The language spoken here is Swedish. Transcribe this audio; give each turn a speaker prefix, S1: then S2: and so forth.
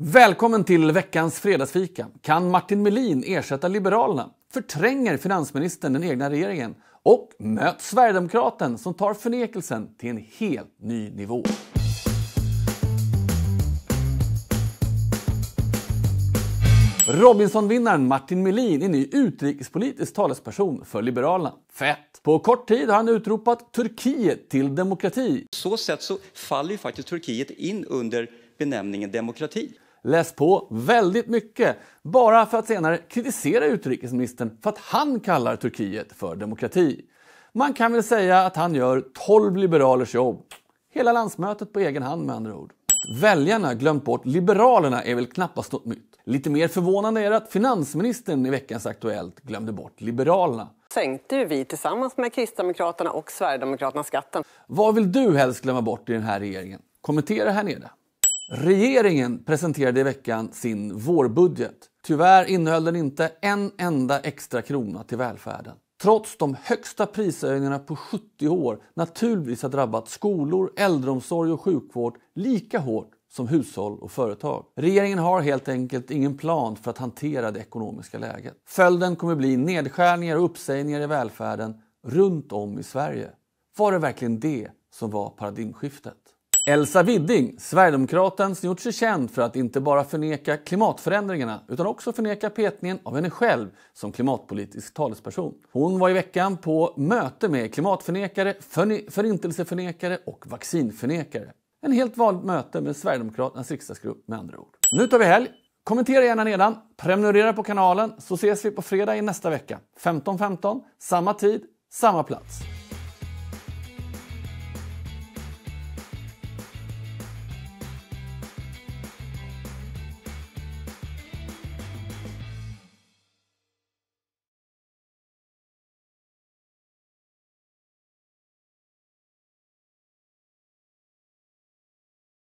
S1: Välkommen till veckans fredagsfika. Kan Martin Melin ersätta Liberalerna? Förtränger finansministern den egna regeringen? Och möt Sverigedemokraten som tar förnekelsen till en helt ny nivå. Robinson-vinnaren Martin Melin är ny utrikespolitisk
S2: talesperson för Liberalerna. Fett! På kort tid har han utropat Turkiet till demokrati. Så sätt så faller ju faktiskt Turkiet in under benämningen demokrati läst på väldigt mycket bara för att senare kritisera utrikesministern för
S1: att han kallar Turkiet för demokrati. Man kan väl säga att han gör 12 liberalers jobb. Hela landsmötet på egen hand med andra ord. Att väljarna glömt bort Liberalerna är väl knappast något nytt. Lite mer förvånande är det att finansministern i veckans Aktuellt glömde bort Liberalerna.
S3: Sänkte ju vi tillsammans med Kristdemokraterna och Sverigedemokraterna skatten. Vad vill du helst glömma bort i den här regeringen? Kommentera här nere.
S1: Regeringen presenterade i veckan sin vårbudget. Tyvärr innehöll den inte en enda extra krona till välfärden. Trots de högsta prishöjningarna på 70 år naturligtvis har drabbat skolor, äldreomsorg och sjukvård lika hårt som hushåll och företag. Regeringen har helt enkelt ingen plan för att hantera det ekonomiska läget. Följden kommer bli nedskärningar och uppsägningar i välfärden runt om i Sverige. Var det verkligen det som var paradigmskiftet? Elsa Widding, Sverigedemokraten som gjort sig känd för att inte bara förneka klimatförändringarna utan också förneka petningen av henne själv som klimatpolitisk talesperson. Hon var i veckan på möte med klimatförnekare, förintelseförnekare och vaccinförnekare. En helt vanligt möte med Sverigedemokraternas riksdagsgrupp med andra ord. Nu tar vi helg! Kommentera gärna nedan, prenumerera på kanalen så ses vi på fredag i nästa vecka. 15.15, 15, samma tid, samma plats.